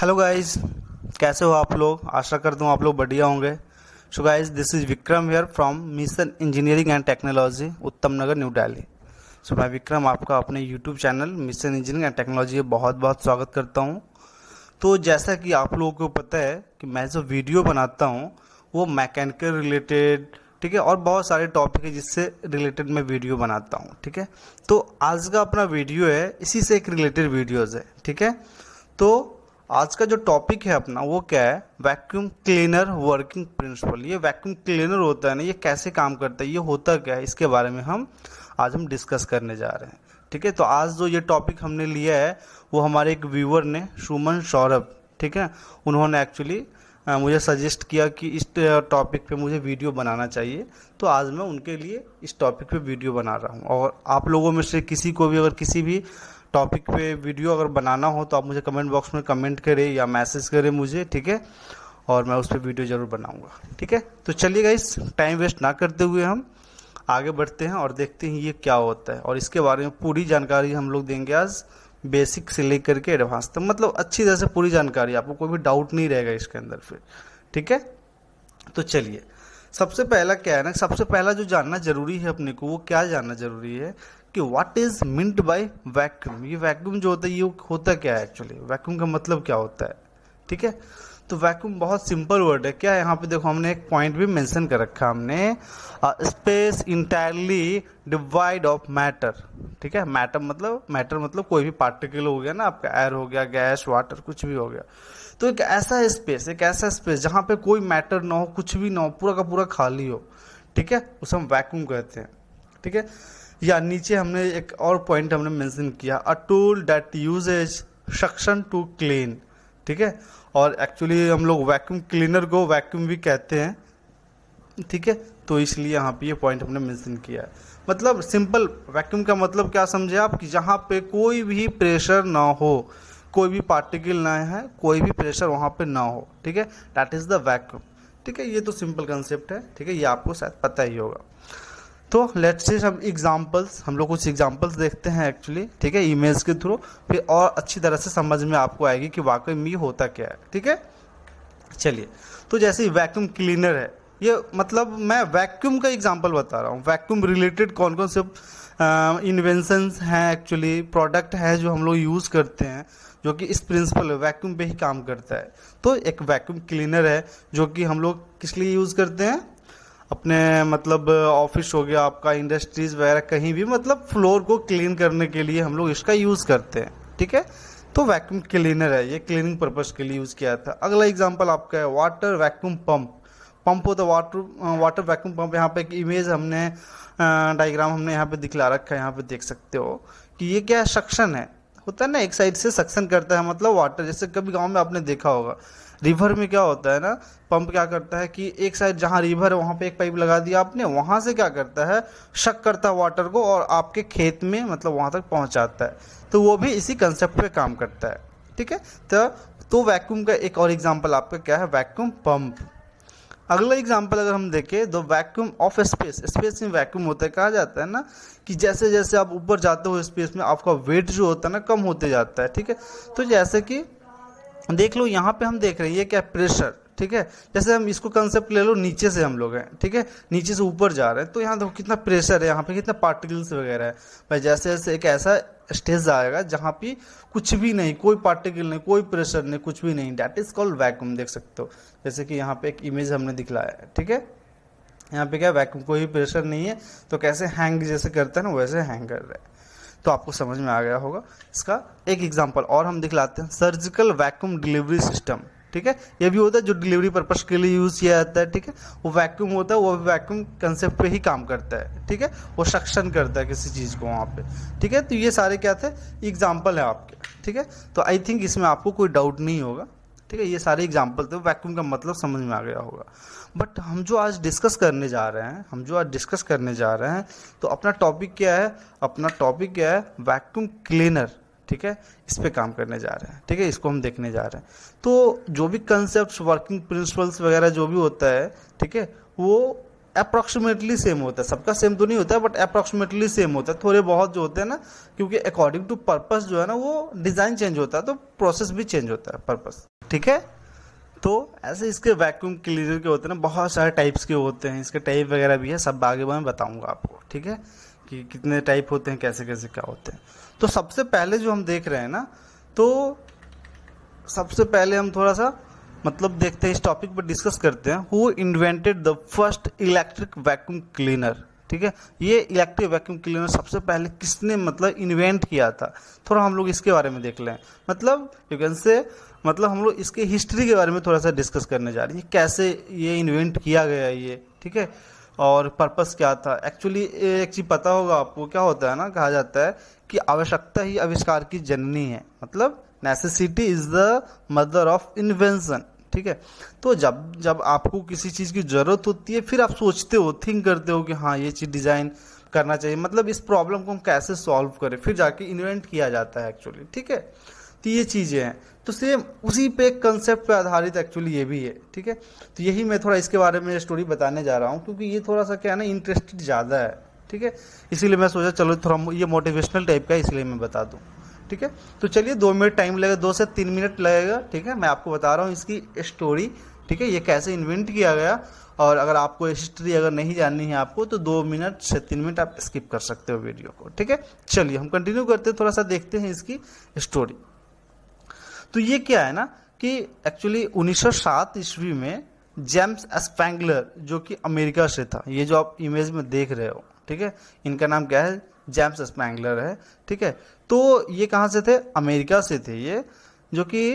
hello guys कैसे हो आप लोग आशा करता हूँ आप लोग बढ़िया होंगे so guys this is Vikram here from Mission Engineering and Technology Uttam Nagar New Delhi so मैं विक्रम आपका अपने YouTube channel Mission Engineering and Technology में बहुत बहुत स्वागत करता हूँ तो जैसा कि आप लोगों को पता है कि मैं जो वीडियो बनाता हूँ वो मैकेनिकल रिलेटेड ठीक है और बहुत सारे टॉपिक है जिससे रिलेटेड मैं वीडियो बनाता हूँ ठीक है तो आज का अपना वीडियो है इसी से एक रिलेटेड वीडियोज़ है ठीक है तो आज का जो टॉपिक है अपना वो क्या है वैक्यूम क्लीनर वर्किंग प्रिंसिपल ये वैक्यूम क्लीनर होता है ना ये कैसे काम करता है ये होता क्या है इसके बारे में हम आज हम डिस्कस करने जा रहे हैं ठीक है तो आज जो ये टॉपिक हमने लिया है वो हमारे एक व्यूवर ने सुमन सौरभ ठीक है उन्होंने एक्चुअली मुझे सजेस्ट किया कि इस टॉपिक पे मुझे वीडियो बनाना चाहिए तो आज मैं उनके लिए इस टॉपिक पे वीडियो बना रहा हूँ और आप लोगों में से किसी को भी अगर किसी भी टॉपिक पे वीडियो अगर बनाना हो तो आप मुझे कमेंट बॉक्स में कमेंट करें या मैसेज करें मुझे ठीक है और मैं उस पर वीडियो ज़रूर बनाऊंगा ठीक है तो चलिएगा इस टाइम वेस्ट ना करते हुए हम आगे बढ़ते हैं और देखते हैं ये क्या होता है और इसके बारे में पूरी जानकारी हम लोग देंगे आज बेसिक से लेकर के एडवांस तक मतलब अच्छी तरह से पूरी जानकारी आपको कोई भी डाउट नहीं रहेगा इसके अंदर फिर ठीक है तो चलिए सबसे पहला क्या है ना सबसे पहला जो जानना जरूरी है अपने को वो क्या जानना जरूरी है कि what is meant by vacuum ये वैक्यूम जो होता है ये होता क्या है एक्चुअली वैक्यूम का मतलब क्या होता है ठीक है तो वैक्यूम बहुत सिंपल वर्ड है क्या यहाँ पे देखो हमने एक पॉइंट भी मेंशन कर रखा हमने space entirely devoid of matter ठीक है मैटर मतलब मैटर मतलब कोई भी पार्टिकल हो गया ना आपका एयर हो गया गैस वाटर कुछ भी हो गया तो एक ऐसा स्पेस एक ऐसा स्पेस जहाँ पे कोई मैटर ना हो कुछ भी ना हो पूरा का पूरा खाली हो ठीक है उसे हम वैक्यूम कहते हैं ठीक है या नीचे हमने एक और पॉइंट हमने मेंशन किया a tool that uses suction to clean ठीक है और एक्चुअली हम लोग वैक्यूम क्लीनर को वैक्यूम भी कहते हैं ठीक है तो इसलिए यहाँ पे ये पॉइंट हमने मेंशन किया है मतलब सिंपल वैक्यूम का मतलब क्या समझे आप कि जहाँ पे कोई भी प्रेशर ना हो कोई भी पार्टिकल ना है कोई भी प्रेशर वहाँ पे ना हो ठीक है डैट इज़ द वैक्यूम ठीक है ये तो सिंपल कंसेप्ट है ठीक है ये आपको शायद पता ही होगा तो लेट्स से हम एग्जांपल्स हम लोग कुछ एग्जांपल्स देखते हैं एक्चुअली ठीक है इमेज के थ्रू फिर और अच्छी तरह से समझ में आपको आएगी कि वाकई में होता क्या है ठीक है चलिए तो जैसे वैक्यूम क्लीनर है ये मतलब मैं वैक्यूम का एग्जांपल बता रहा हूँ वैक्यूम रिलेटेड कौन कौन से इन्वेंशंस हैं एक्चुअली प्रोडक्ट है जो हम लोग यूज़ करते हैं जो कि इस प्रिंसिपल वैक्यूम पे ही काम करता है तो एक वैक्यूम क्लीनर है जो कि हम लोग किस लिए यूज़ करते हैं अपने मतलब ऑफिस हो गया आपका इंडस्ट्रीज वगैरह कहीं भी मतलब फ्लोर को क्लीन करने के लिए हम लोग इसका यूज़ करते हैं ठीक है तो वैक्यूम क्लीनर है ये क्लीनिंग पर्पज़ के लिए यूज़ किया जाता है अगला एग्जाम्पल आपका है वाटर वैक्यूम पम्प पम्प होता वाटर वाटर वैक्यूम पम्प यहाँ पे एक इमेज हमने डायग्राम हमने यहाँ पे दिखला रखा है यहाँ पे देख सकते हो कि ये क्या सक्शन है होता है ना एक साइड से सक्शन करता है मतलब वाटर जैसे कभी गांव में आपने देखा होगा रिवर में क्या होता है ना पंप क्या करता है कि एक साइड जहाँ रिवर है वहां पे एक पाइप लगा दिया आपने वहां से क्या करता है शक करता है वाटर को और आपके खेत में मतलब वहां तक पहुंचाता है तो वो भी इसी कंसेप्ट पे काम करता है ठीक है तो, तो वैक्यूम का एक और एग्जाम्पल आपका क्या है वैक्यूम पंप अगला एग्जाम्पल अगर हम देखें the vacuum of space space में वैक्यूम होता है कहा जाता है ना कि जैसे जैसे आप ऊपर जाते हो स्पेस में आपका वेट जो होता है ना कम होते जाता है ठीक है तो जैसे कि देख लो यहाँ पे हम देख रहे हैं ये क्या प्रेशर ठीक है जैसे हम इसको कंसेप्ट ले लो नीचे से हम लोग हैं ठीक है नीचे से ऊपर जा रहे हैं तो यहाँ देखो कितना प्रेशर है यहाँ पे कितना पार्टिकल्स वगैरह है भाई जैसे जैसे एक ऐसा स्टेज आएगा जहाँ पे कुछ भी नहीं कोई पार्टिकल नहीं कोई प्रेशर नहीं कुछ भी नहीं डैट इज कॉल्ड वैक्यूम देख सकते हो जैसे कि यहाँ पे एक इमेज हमने दिखलाया है ठीक है यहाँ पे क्या वैक्यूम कोई प्रेशर नहीं है तो कैसे हैंग जैसे करते हैं ना वैसे हैंग कर रहे हैं तो आपको समझ में आ गया होगा इसका एक एग्जाम्पल और हम दिखलाते हैं सर्जिकल वैक्यूम डिलीवरी सिस्टम ठीक है ये भी होता है जो डिलीवरी पर्पज के लिए यूज़ किया जाता है ठीक है वो वैक्यूम होता है वो वैक्यूम कंसेप्ट पे ही काम करता है ठीक है वो सक्शन करता है किसी चीज़ को वहां पे ठीक है तो ये सारे क्या थे एग्जाम्पल है आपके ठीक है तो आई थिंक इसमें आपको कोई डाउट नहीं होगा ठीक है ये सारे एग्जाम्पल थे वैक्यूम का मतलब समझ में आ गया होगा बट हम जो आज डिस्कस करने जा रहे हैं हम जो आज डिस्कस करने जा रहे हैं तो अपना टॉपिक क्या है अपना टॉपिक क्या है वैक्यूम क्लीनर ठीक है इस पर काम करने जा रहे हैं ठीक है इसको हम देखने जा रहे हैं तो जो भी कंसेप्ट वर्किंग प्रिंसिपल्स वगैरह जो भी होता है ठीक है वो अप्रॉक्सीमेटली सेम होता है सबका सेम तो नहीं होता है बट अप्रॉक्सीमेटली सेम होता है थोड़े बहुत जो होते हैं ना क्योंकि अकॉर्डिंग टू पर्पस जो है ना वो डिज़ाइन चेंज होता है तो प्रोसेस भी चेंज होता है पर्पस ठीक है तो ऐसे इसके वैक्यूम क्लीनर के होते हैं ना बहुत सारे टाइप्स के होते हैं इसके टाइप वगैरह भी है सब आगे मैं बताऊंगा आपको ठीक है कि कितने टाइप होते हैं कैसे कैसे क्या होते हैं तो सबसे पहले जो हम देख रहे हैं ना तो सबसे पहले हम थोड़ा सा मतलब देखते हैं इस टॉपिक पर डिस्कस करते हैं who invented the first electric vacuum cleaner ठीक है ये इलेक्ट्रिक वैक्यूम क्लीनर सबसे पहले किसने मतलब इन्वेंट किया था थोड़ा हम लोग इसके बारे में देख लें मतलब यू कैन से मतलब हम लोग इसके हिस्ट्री के बारे में थोड़ा सा डिस्कस करने जा रहे हैं कैसे ये इन्वेंट किया गया ये ठीक है और पर्पस क्या था एक्चुअली एक चीज़ पता होगा आपको क्या होता है ना कहा जाता है कि आवश्यकता ही आविष्कार की जननी है मतलब necessity is the mother of invention ठीक है तो जब जब आपको किसी चीज़ की ज़रूरत होती है फिर आप सोचते हो थिंक करते हो कि हाँ ये चीज़ डिज़ाइन करना चाहिए मतलब इस प्रॉब्लम को हम कैसे सॉल्व करें फिर जाके इन्वेंट किया जाता है एक्चुअली ठीक है तो ये चीज़ें हैं तो सेम उसी पे कंसेप्ट पे आधारित एक्चुअली ये भी है ठीक है तो यही मैं थोड़ा इसके बारे में स्टोरी बताने जा रहा हूँ क्योंकि ये थोड़ा सा क्या है ना इंटरेस्टेड ज़्यादा है ठीक है इसीलिए मैं सोचा चलो थोड़ा ये मोटिवेशनल टाइप का है इसलिए मैं बता दूँ ठीक है तो चलिए दो मिनट टाइम लगेगा दो से तीन मिनट लगेगा ठीक है मैं आपको बता रहा हूँ इसकी स्टोरी ठीक है ये कैसे इन्वेंट किया गया और अगर आपको हिस्ट्री अगर नहीं जाननी है आपको तो दो मिनट से तीन मिनट आप स्किप कर सकते हो वीडियो को ठीक है चलिए हम कंटिन्यू करते हैं थोड़ा सा देखते हैं इसकी स्टोरी तो ये क्या है ना कि एक्चुअली 1907 ईस्वी में जेम्स एस्पेंगलर जो कि अमेरिका से था ये जो आप इमेज में देख रहे हो ठीक है इनका नाम क्या है जेम्स एस्पेंगलर है ठीक है तो ये कहाँ से थे अमेरिका से थे ये जो कि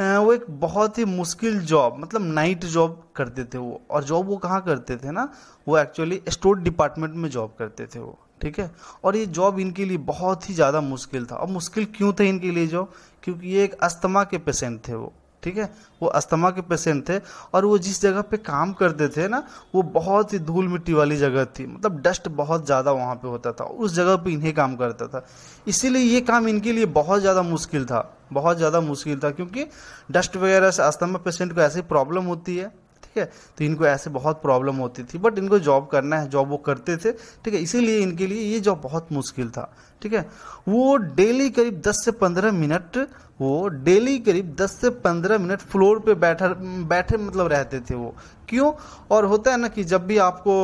वो एक बहुत ही मुश्किल जॉब मतलब नाइट जॉब करते थे वो और जॉब वो कहाँ करते थे ना वो एक्चुअली स्टोर डिपार्टमेंट में जॉब करते थे वो ठीक है और ये जॉब इनके लिए बहुत ही ज़्यादा मुश्किल था और मुश्किल क्यों थे इनके लिए जॉब क्योंकि ये एक अस्थमा के पेशेंट थे वो ठीक है वो अस्थमा के पेशेंट थे और वो जिस जगह पे काम करते थे ना वो बहुत ही धूल मिट्टी वाली जगह थी मतलब डस्ट बहुत ज़्यादा वहाँ पे होता था उस जगह पे इन्हें काम करता था इसीलिए ये काम इनके लिए बहुत ज़्यादा मुश्किल था बहुत ज़्यादा मुश्किल था क्योंकि डस्ट वगैरह से अस्थमा पेशेंट को ऐसी प्रॉब्लम होती है ठीक है तो इनको ऐसे बहुत प्रॉब्लम होती थी बट इनको जॉब करना है जॉब वो करते थे ठीक है इसीलिए इनके लिए ये जॉब बहुत मुश्किल था ठीक है वो डेली करीब 10 से 15 मिनट वो डेली करीब 10 से 15 मिनट फ्लोर पे बैठा बैठे मतलब रहते थे वो क्यों और होता है ना कि जब भी आपको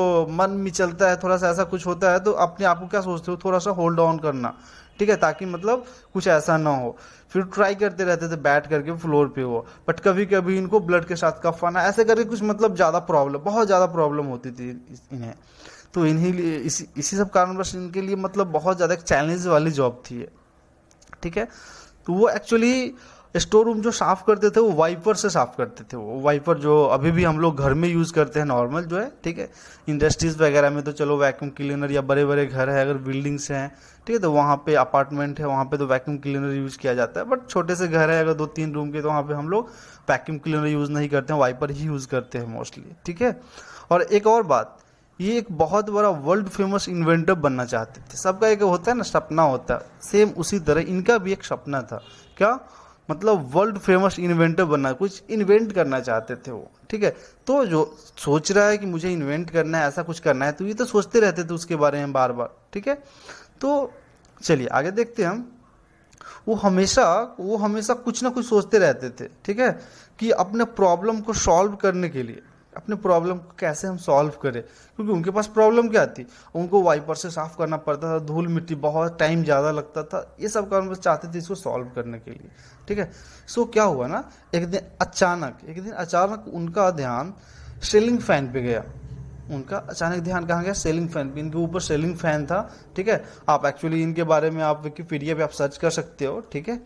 मन में चलता है थोड़ा सा ऐसा कुछ होता है तो अपने आप को क्या सोचते हो थोड़ा सा होल्ड ऑन करना ठीक है ताकि मतलब कुछ ऐसा ना हो फिर ट्राई करते रहते थे बैठ करके फ्लोर पे वो बट कभी कभी इनको ब्लड के साथ कफ आना ऐसे करके कुछ मतलब ज़्यादा प्रॉब्लम बहुत ज़्यादा प्रॉब्लम होती थी इन्हें तो इन्हीं लिए इसी इसी सब कारणवश इनके लिए मतलब बहुत ज़्यादा एक चैलेंज वाली जॉब थी ठीक है तो वो एक्चुअली स्टोर रूम जो साफ़ करते थे वो वाइपर से साफ़ करते थे वो वाइपर जो अभी भी हम लोग घर में यूज़ करते हैं नॉर्मल जो है ठीक है इंडस्ट्रीज़ वगैरह में तो चलो वैक्यूम क्लीनर या बड़े बड़े घर है अगर बिल्डिंग्स हैं ठीक है तो वहाँ पे अपार्टमेंट है वहाँ पे तो वैक्यूम क्लीनर यूज़ किया जाता है बट छोटे से घर है अगर दो तीन रूम के तो वहाँ पे हम लोग वैक्यूम क्लीनर यूज़ नहीं करते हैं वाइपर ही यूज़ करते हैं मोस्टली ठीक है और एक और बात ये एक बहुत बड़ा वर्ल्ड फेमस इन्वेंटर बनना चाहते थे सबका एक होता है ना सपना होता है सेम उसी तरह इनका भी एक सपना था क्या मतलब वर्ल्ड फेमस इन्वेंटर बनना कुछ इन्वेंट करना चाहते थे वो ठीक है तो जो सोच रहा है कि मुझे इन्वेंट करना है ऐसा कुछ करना है तो ये तो सोचते रहते थे उसके बारे में बार बार ठीक है तो चलिए आगे देखते हैं हम वो हमेशा वो हमेशा कुछ ना कुछ सोचते रहते थे ठीक है कि अपने प्रॉब्लम को सॉल्व करने के लिए अपने प्रॉब्लम को कैसे हम सॉल्व करें क्योंकि उनके पास प्रॉब्लम क्या थी उनको वाइपर से साफ करना पड़ता था धूल मिट्टी बहुत टाइम ज़्यादा लगता था ये सब कारण चाहते थे इसको सॉल्व करने के लिए ठीक है सो क्या हुआ ना एक दिन अचानक एक दिन अचानक उनका ध्यान सीलिंग फैन पे गया उनका अचानक ध्यान कहाँ गया सेलिंग फैन इनके ऊपर सेलिंग फैन था ठीक है आप एक्चुअली इनके बारे में आप विकीपीडिया पे आप सर्च कर सकते हो ठीक है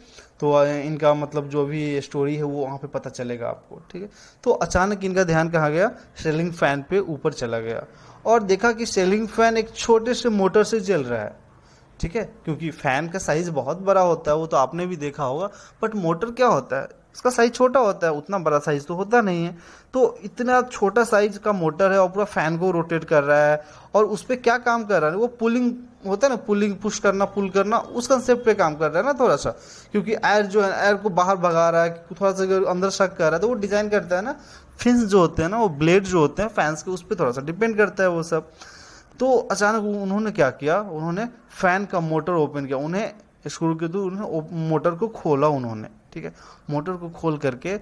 तो इनका मतलब जो भी स्टोरी है वो वहाँ पे पता चलेगा आपको ठीक है तो अचानक इनका ध्यान कहाँ गया सेलिंग फैन पे ऊपर चला गया और देखा कि सेलिंग फैन एक छोटे से मोटर से जल रहा है ठीक है क्योंकि फैन का साइज बहुत बड़ा होता है वो तो आपने भी देखा होगा बट मोटर क्या होता है इसका साइज छोटा होता है उतना बड़ा साइज तो होता नहीं है तो इतना छोटा साइज का मोटर है और पूरा फैन को रोटेट कर रहा है और उस पर क्या काम कर रहा है वो पुलिंग होता है ना पुलिंग पुश करना पुल करना उस कंसेप्ट पे काम कर रहा है ना थोड़ा सा क्योंकि एयर जो है एयर को बाहर भगा रहा है थोड़ा सा अंदर शक कर रहा है तो वो डिजाइन करता है ना फिंस जो होते हैं ना वो ब्लेड जो होते हैं फैंस के उस पर थोड़ा सा डिपेंड करता है वो सब तो अचानक उन्होंने क्या किया उन्होंने फैन का मोटर ओपन किया उन्हें स्क्रू के थ्रू उन्होंने मोटर को खोला उन्होंने ठीक है मोटर को खोल करके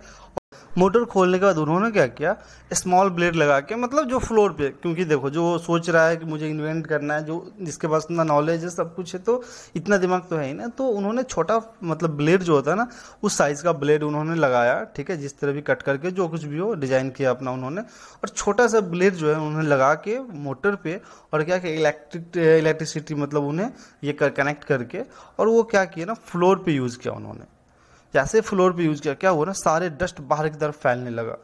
मोटर खोलने के बाद उन्होंने क्या किया स्मॉल ब्लेड लगा के मतलब जो फ्लोर पे क्योंकि देखो जो सोच रहा है कि मुझे इन्वेंट करना है जो जिसके पास इतना नॉलेज है सब कुछ है तो इतना दिमाग तो है ही ना तो उन्होंने छोटा मतलब ब्लेड जो होता है ना उस साइज़ का ब्लेड उन्होंने लगाया ठीक है जिस तरह भी कट करके जो कुछ भी हो डिज़ाइन किया अपना उन्होंने और छोटा सा ब्लेड जो है उन्होंने लगा के मोटर पे और क्या किया इलेक्ट्रिक इलेक्ट्रिसिटी मतलब उन्हें ये कनेक्ट करके और वो क्या किया ना फ्लोर पे यूज़ किया उन्होंने जैसे फ्लोर पे यूज़ किया क्या हुआ ना सारे डस्ट बाहर की तरफ फैलने लगा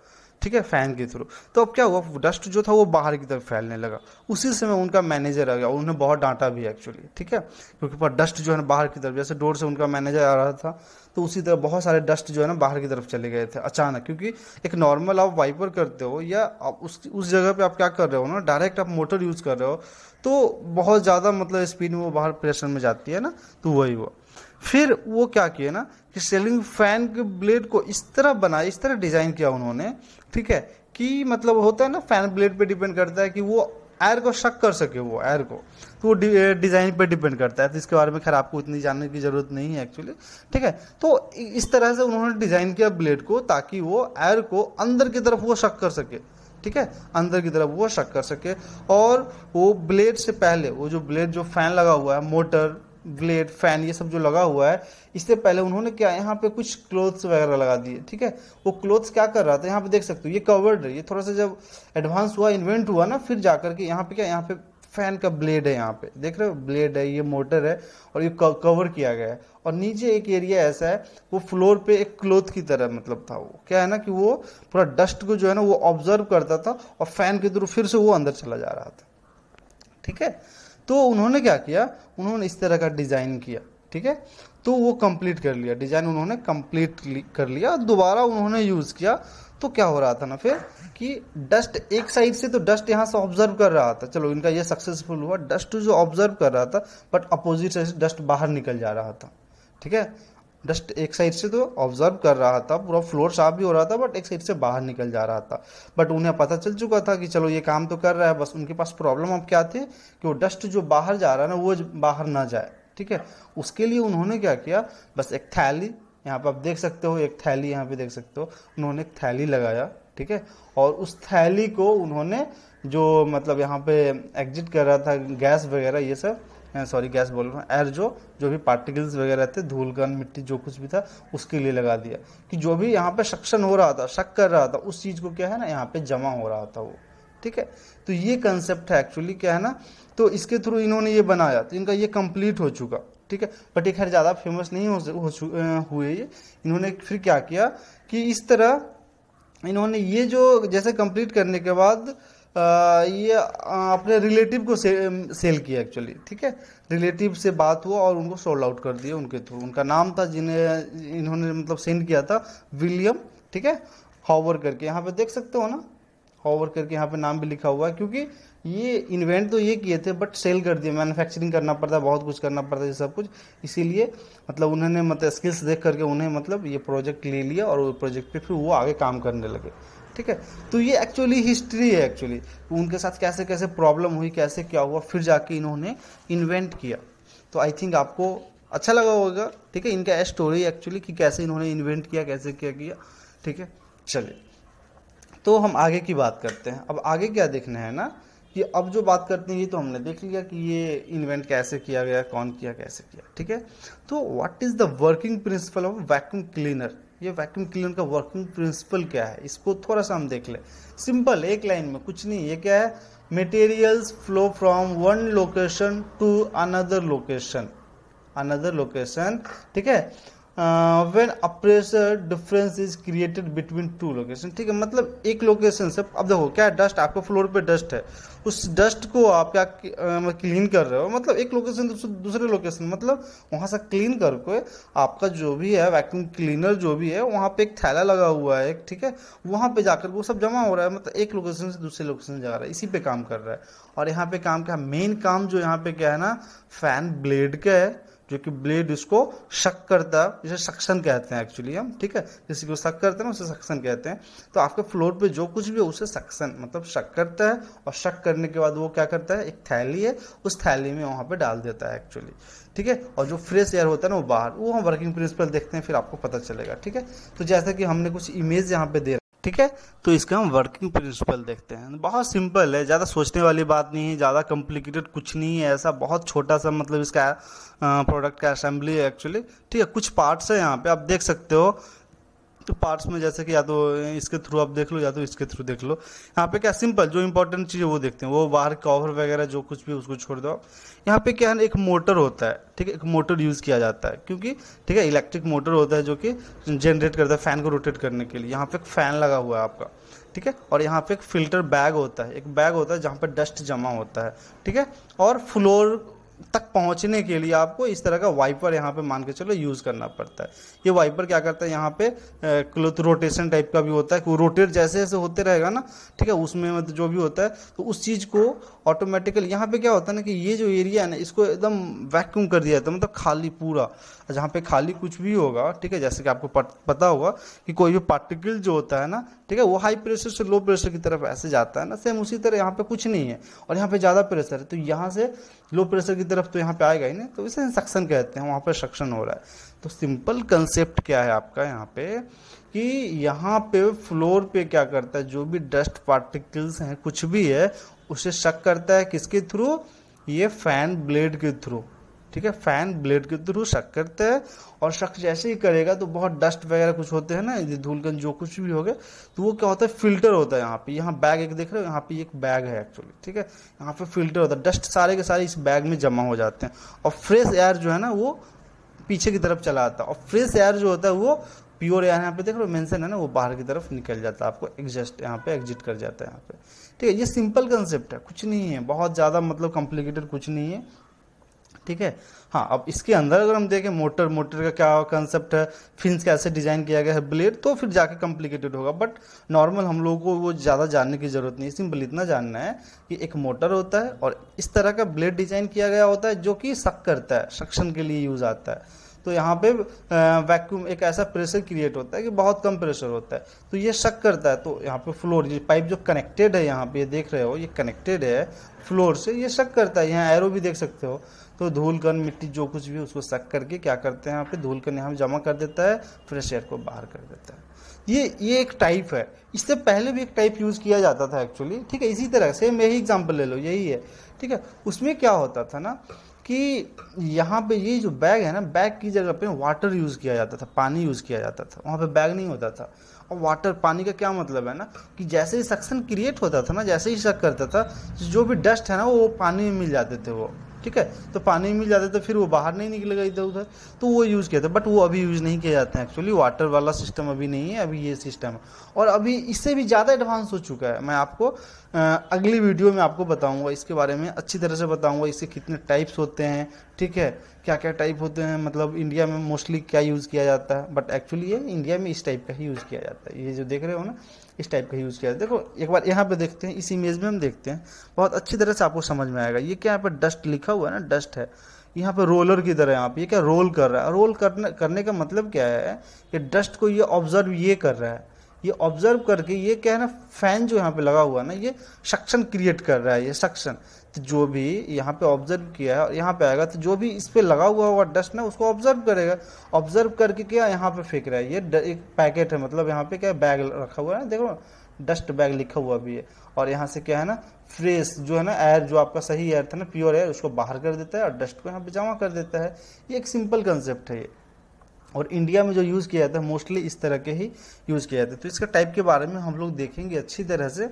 ठीक है फैन के थ्रू तो अब क्या हुआ डस्ट जो था वो बाहर की तरफ फैलने लगा उसी समय उनका मैनेजर आ गया और उन्हें बहुत डांटा भी एक्चुअली ठीक है क्योंकि पर डस्ट जो है ना बाहर की तरफ जैसे डोर से उनका मैनेजर आ रहा था तो उसी तरह बहुत सारे डस्ट जो है ना बाहर की तरफ चले गए थे अचानक क्योंकि एक नॉर्मल आप वाइपर करते हो या आप उस उस जगह पे आप क्या कर रहे हो ना डायरेक्ट आप मोटर यूज़ कर रहे हो तो बहुत ज़्यादा मतलब स्पीड में वो बाहर प्रेशर में जाती है ना तो वही हुआ फिर वो क्या किए ना कि सेलिंग फैन के ब्लेड को इस तरह बनाया इस तरह डिजाइन किया उन्होंने ठीक है कि मतलब होता है ना फैन ब्लेड पे डिपेंड करता है कि वो एयर को शक कर सके वो एयर को तो वो डिज़ाइन eh, पे डिपेंड करता है तो इसके बारे में खैर आपको इतनी जानने की ज़रूरत नहीं है एक्चुअली ठीक है तो इस तरह से उन्होंने डिज़ाइन किया ब्लेड को ताकि वो एयर को अंदर की तरफ वो शक कर सके ठीक है अंदर की तरफ वो शक कर सके और वो ब्लेड से पहले वो जो ब्लेड जो फैन लगा हुआ है मोटर ग्लेड फैन ये सब जो लगा हुआ है इससे पहले उन्होंने क्या यहाँ पे कुछ क्लोथ्स वगैरह लगा दिए ठीक है वो क्लोथ्स क्या कर रहा था यहाँ पे देख सकते हो ये कवर्ड है ये थोड़ा सा जब एडवांस हुआ इन्वेंट हुआ ना फिर जाकर के यहाँ पे क्या यहाँ पे फैन का ब्लेड है यहाँ पे देख रहे हो ब्लेड है ये मोटर है और ये कवर किया गया है और नीचे एक एरिया ऐसा है वो फ्लोर पे एक क्लोथ की तरह मतलब था वो क्या है ना कि वो पूरा डस्ट को जो है ना वो ऑब्जर्व करता था और फैन के थ्रू फिर से वो अंदर चला जा रहा था ठीक है तो उन्होंने क्या किया उन्होंने इस तरह का डिज़ाइन किया ठीक है तो वो कंप्लीट कर लिया डिज़ाइन उन्होंने कंप्लीट कर लिया दोबारा उन्होंने यूज़ किया तो क्या हो रहा था ना फिर कि डस्ट एक साइड से तो डस्ट यहाँ से ऑब्जर्व कर रहा था चलो इनका ये सक्सेसफुल हुआ डस्ट जो ऑब्जर्व कर रहा था बट अपोजिट से डस्ट बाहर निकल जा रहा था ठीक है डस्ट एक साइड से तो ऑब्जर्व कर रहा था पूरा फ्लोर साफ भी हो रहा था बट एक साइड से बाहर निकल जा रहा था बट उन्हें पता चल चुका था कि चलो ये काम तो कर रहा है बस उनके पास प्रॉब्लम अब क्या थी कि वो डस्ट जो बाहर जा रहा है ना वो बाहर ना जाए ठीक है उसके लिए उन्होंने क्या किया बस एक थैली यहाँ पर आप देख सकते हो एक थैली यहाँ पे देख सकते हो उन्होंने एक थैली लगाया ठीक है और उस थैली को उन्होंने जो मतलब यहाँ पे एग्जिट कर रहा था गैस वगैरह ये सब सॉरी गैस बोल रहा हूँ एयर जो जो भी पार्टिकल्स वगैरह थे धूल गन मिट्टी जो कुछ भी था उसके लिए लगा दिया कि जो भी यहाँ पे सक्शन हो रहा था शक कर रहा था उस चीज़ को क्या है ना यहाँ पे जमा हो रहा था वो ठीक है तो ये कंसेप्ट है एक्चुअली क्या है ना तो इसके थ्रू इन्होंने ये बनाया तो इनका ये कंप्लीट हो चुका ठीक है बट ये खैर ज़्यादा फेमस नहीं हो, हो हुए ये इन्होंने फिर क्या किया कि इस तरह इन्होंने ये जो जैसे कंप्लीट करने के बाद ये अपने रिलेटिव को से, सेल किया एक्चुअली ठीक है रिलेटिव से बात हुआ और उनको सोल्ड आउट कर दिया उनके थ्रू उनका नाम था जिन्हें इन्होंने मतलब सेंड किया था विलियम ठीक है हॉवर करके यहाँ पे देख सकते हो ना हॉवर करके यहाँ पे नाम भी लिखा हुआ है क्योंकि ये इन्वेंट तो ये किए थे बट सेल कर दिए मैन्युफैक्चरिंग करना पड़ता है बहुत कुछ करना पड़ता है सब कुछ इसीलिए मतलब उन्होंने मतलब स्किल्स देख करके उन्हें मतलब ये प्रोजेक्ट ले लिया और प्रोजेक्ट पे फिर वो आगे काम करने लगे ठीक है तो ये एक्चुअली हिस्ट्री है एक्चुअली तो उनके साथ कैसे कैसे प्रॉब्लम हुई कैसे क्या हुआ फिर जाके इन्होंने इन्वेंट किया तो आई थिंक आपको अच्छा लगा होगा ठीक है इनका स्टोरी एक्चुअली कि कैसे इन्होंने इन्वेंट किया कैसे क्या किया ठीक है चलिए तो हम आगे की बात करते हैं अब आगे क्या देखना है ना कि अब जो बात करते हैं ये तो हमने देख लिया कि ये इन्वेंट कैसे किया गया कौन किया कैसे किया ठीक है तो what is the working principle of vacuum cleaner ये वैक्यूम क्लीनर का वर्किंग प्रिंसिपल क्या है इसको थोड़ा सा हम देख लें सिंपल एक लाइन में कुछ नहीं ये क्या है materials flow from one location to another location another location ठीक है uh, when pressure difference is created between two location ठीक है मतलब एक लोकेशन से अब देखो क्या है डस्ट आपके फ्लोर पे डस्ट है उस डस्ट को आप क्या क्लीन uh, मतलब कर रहे हो मतलब एक लोकेशन से दूसरे लोकेशन मतलब वहाँ से क्लीन करके आपका जो भी है वैक्यूम क्लीनर जो भी है वहाँ पे एक थैला लगा हुआ है ठीक है वहाँ पे जाकर वो सब जमा हो रहा है मतलब एक लोकेशन से दूसरे लोकेशन जा रहा है इसी पे काम कर रहा है और यहाँ पे काम क्या मेन काम जो यहाँ पे क्या है ना फैन ब्लेड का है जो कि ब्लेड इसको शक करता है जिसे सक्शन कहते हैं एक्चुअली हम ठीक है किसी को शक करते हैं ना उसे सक्शन कहते हैं तो आपके फ्लोर पे जो कुछ भी है उसे सक्शन मतलब शक करता है और शक करने के बाद वो क्या करता है एक थैली है उस थैली में वहाँ पे डाल देता है एक्चुअली ठीक है और जो फ्रेश एयर होता है ना वो बाहर वो हम वर्किंग प्रिंसिपल देखते हैं फिर आपको पता चलेगा ठीक है तो जैसा कि हमने कुछ इमेज यहाँ पे दे ठीक है तो इसका हम वर्किंग प्रिंसिपल देखते हैं बहुत सिंपल है ज़्यादा सोचने वाली बात नहीं है ज़्यादा कॉम्प्लिकेटेड कुछ नहीं है ऐसा बहुत छोटा सा मतलब इसका प्रोडक्ट का असेंबली है एक्चुअली ठीक है कुछ पार्ट्स है यहाँ पे आप देख सकते हो तो पार्ट्स में जैसे कि या तो इसके थ्रू आप देख लो या तो इसके थ्रू देख लो यहाँ पे क्या सिंपल जो इंपॉर्टेंट चीज़ है वो देखते हैं वो बाहर कवर वगैरह जो कुछ भी उसको छोड़ दो यहाँ पे क्या है एक मोटर होता है ठीक है एक मोटर यूज़ किया जाता है क्योंकि ठीक है इलेक्ट्रिक मोटर होता है जो कि जनरेट करता है फ़ैन को रोटेट करने के लिए यहाँ पे एक फ़ैन लगा हुआ है आपका ठीक है और यहाँ पे एक फिल्टर बैग होता है एक बैग होता है जहाँ पर डस्ट जमा होता है ठीक है और फ्लोर तक पहुंचने के लिए आपको इस तरह का वाइपर यहाँ पे मान के चलो यूज़ करना पड़ता है ये वाइपर क्या करता है यहाँ पे क्लोथ रोटेशन टाइप का भी होता है रोटेट जैसे जैसे होते रहेगा ना ठीक है उसमें मतलब जो भी होता है तो उस चीज़ को ऑटोमेटिकल यहाँ पे क्या होता है ना कि ये जो एरिया है ना इसको एकदम वैक्यूम कर दिया जाता है मतलब खाली पूरा जहाँ पे खाली कुछ भी होगा ठीक है जैसे कि आपको पता होगा कि कोई भी पार्टिकल जो होता है ना ठीक है वो हाई प्रेशर से लो प्रेशर की तरफ ऐसे जाता है ना सेम उसी तरह यहाँ पे कुछ नहीं है और यहाँ पे ज़्यादा प्रेशर है तो यहाँ से लो प्रेशर की तरफ तो यहाँ पे आएगा ही ना तो इसे सक्शन कहते हैं वहाँ पर सक्शन हो रहा है तो सिंपल कंसेप्ट क्या है आपका यहाँ पे कि यहाँ पे फ्लोर पे क्या करता है जो भी डस्ट पार्टिकल्स हैं कुछ भी है उसे शक करता है किसके थ्रू ये फैन ब्लेड के थ्रू ठीक है फैन ब्लेड के थ्रू शक करते हैं और शक जैसे ही करेगा तो बहुत डस्ट वगैरह कुछ होते हैं ना धूलकन जो कुछ भी हो गया तो वो क्या होता है फिल्टर होता है यहाँ पे यहाँ बैग एक देख रहे हो यहाँ पे एक बैग है एक्चुअली ठीक है यहाँ पे फिल्टर होता है डस्ट सारे के सारे इस बैग में जमा हो जाते हैं और फ्रेश एयर जो है ना वो पीछे की तरफ चला आता है और फ्रेश एयर जो होता है वो प्योर एयर यहाँ पे देख रहे हो मेंशन है ना वो बाहर की तरफ निकल जाता है आपको एग्जस्ट यहाँ पे एग्जिट कर जाता है यहाँ पे ठीक है ये सिंपल कंसेप्ट है कुछ नहीं है बहुत ज़्यादा मतलब कॉम्प्लिकेटेड कुछ नहीं है ठीक है हाँ अब इसके अंदर अगर हम देखें मोटर मोटर का क्या कंसेप्ट है फिंस कैसे डिजाइन किया गया है ब्लेड तो फिर जाके कॉम्प्लिकेटेड होगा बट नॉर्मल हम लोगों को वो ज़्यादा जानने की ज़रूरत नहीं है सिंपल इतना जानना है कि एक मोटर होता है और इस तरह का ब्लेड डिजाइन किया गया होता है जो कि सक करता है सक्शन के लिए यूज़ आता है तो यहाँ पे वैक्यूम एक ऐसा प्रेशर क्रिएट होता है कि बहुत कम प्रेशर होता है तो ये शक करता है तो यहाँ पे फ्लोर ये पाइप जो कनेक्टेड है यहाँ पे देख रहे हो ये कनेक्टेड है फ्लोर से ये शक करता है यहाँ एरो भी देख सकते हो तो धूल कण मिट्टी जो कुछ भी उसको शक करके क्या करते हैं यहाँ पे धूल कण यहाँ जमा कर देता है फ्रेश एयर को बाहर कर देता है ये ये एक टाइप है इससे पहले भी एक टाइप यूज़ किया जाता था एक्चुअली ठीक है इसी तरह सेम यही एग्जाम्पल ले लो यही है ठीक है उसमें क्या होता था ना कि यहाँ पे ये जो बैग है ना बैग की जगह पे वाटर यूज़ किया जाता था पानी यूज़ किया जाता था वहाँ पे बैग नहीं होता था और वाटर पानी का क्या मतलब है ना कि जैसे ही सक्शन क्रिएट होता था ना जैसे ही शक करता था जो भी डस्ट है ना वो पानी में मिल जाते थे वो ठीक है तो पानी मिल जाता है तो फिर वो बाहर नहीं निकलेगा इधर उधर तो वो यूज़ किया था बट वो अभी यूज़ नहीं किया जाते हैं एक्चुअली वाटर वाला सिस्टम अभी नहीं है अभी ये सिस्टम है और अभी इससे भी ज़्यादा एडवांस हो चुका है मैं आपको अगली वीडियो में आपको बताऊँगा इसके बारे में अच्छी तरह से बताऊँगा इसके कितने टाइप्स होते हैं ठीक है क्या क्या टाइप होते हैं मतलब इंडिया में मोस्टली क्या यूज़ किया जाता है बट एक्चुअली ये इंडिया में इस टाइप का ही यूज़ किया जाता है ये जो देख रहे हो ना इस टाइप का यूज़ किया देखो एक बार यहाँ पे देखते हैं इस इमेज में हम देखते हैं बहुत अच्छी तरह से आपको समझ में आएगा ये क्या यहाँ पर डस्ट लिखा हुआ है ना डस्ट है यहाँ पे रोलर की तरह यहाँ पे ये क्या रोल कर रहा है रोल करने करने का मतलब क्या है कि डस्ट को ये ऑब्जर्व ये कर रहा है ये ऑब्जर्व करके ये क्या है ना फैन जो यहाँ पे लगा हुआ है ना ये सक्शन क्रिएट कर रहा है ये सक्शन तो जो भी यहाँ पे ऑब्जर्व किया है और यहाँ पे आएगा तो जो भी इस पे लगा हुआ हुआ डस्ट ना उसको ऑब्जर्व करेगा ऑब्जर्व करके क्या यहाँ पे फेंक रहा है ये एक पैकेट है मतलब यहाँ पे क्या बैग रखा हुआ है ना देखो डस्ट बैग लिखा हुआ भी है और यहाँ से क्या है ना फ्रेश जो है ना एयर जो आपका सही एयर था ना प्योर एयर उसको बाहर कर देता है और डस्ट को यहाँ पे जमा कर देता है ये एक सिंपल कंसेप्ट है ये और इंडिया में जो यूज़ किया जाता है मोस्टली इस तरह के ही यूज़ किया जाता है तो इसका टाइप के बारे में हम लोग देखेंगे अच्छी तरह से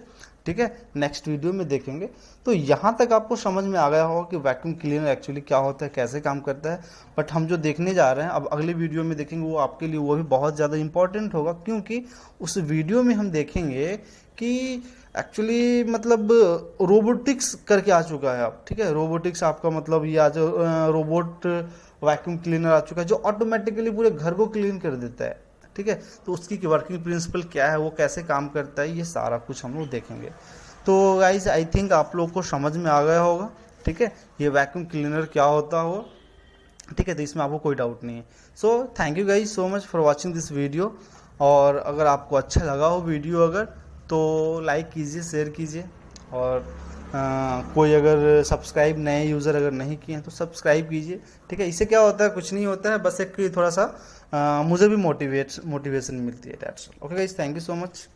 ठीक है नेक्स्ट वीडियो में देखेंगे तो यहाँ तक आपको समझ में आ गया होगा कि वैक्यूम क्लीनर एक्चुअली क्या होता है कैसे काम करता है बट हम जो देखने जा रहे हैं अब अगले वीडियो में देखेंगे वो आपके लिए वो भी बहुत ज़्यादा इंपॉर्टेंट होगा क्योंकि उस वीडियो में हम देखेंगे कि एक्चुअली मतलब रोबोटिक्स करके आ चुका है आप ठीक है रोबोटिक्स आपका मतलब ये आज रोबोट वैक्यूम क्लीनर आ चुका है जो ऑटोमेटिकली पूरे घर को क्लीन कर देता है ठीक है तो उसकी वर्किंग प्रिंसिपल क्या है वो कैसे काम करता है ये सारा कुछ हम लोग देखेंगे तो गाइज आई थिंक आप लोग को समझ में आ गया होगा ठीक है ये वैक्यूम क्लीनर क्या होता हो ठीक है तो इसमें आपको कोई डाउट नहीं है so thank you guys so much for watching this video और अगर आपको अच्छा लगा हो वीडियो अगर तो लाइक कीजिए शेयर कीजिए और आ, कोई अगर सब्सक्राइब नए यूज़र अगर नहीं किए हैं तो सब्सक्राइब कीजिए ठीक है इससे क्या होता है कुछ नहीं होता है बस एक थोड़ा सा Uh, मुझे भी मोटिवेट मोटिवेशन मिलती है that's okay guys thank you so much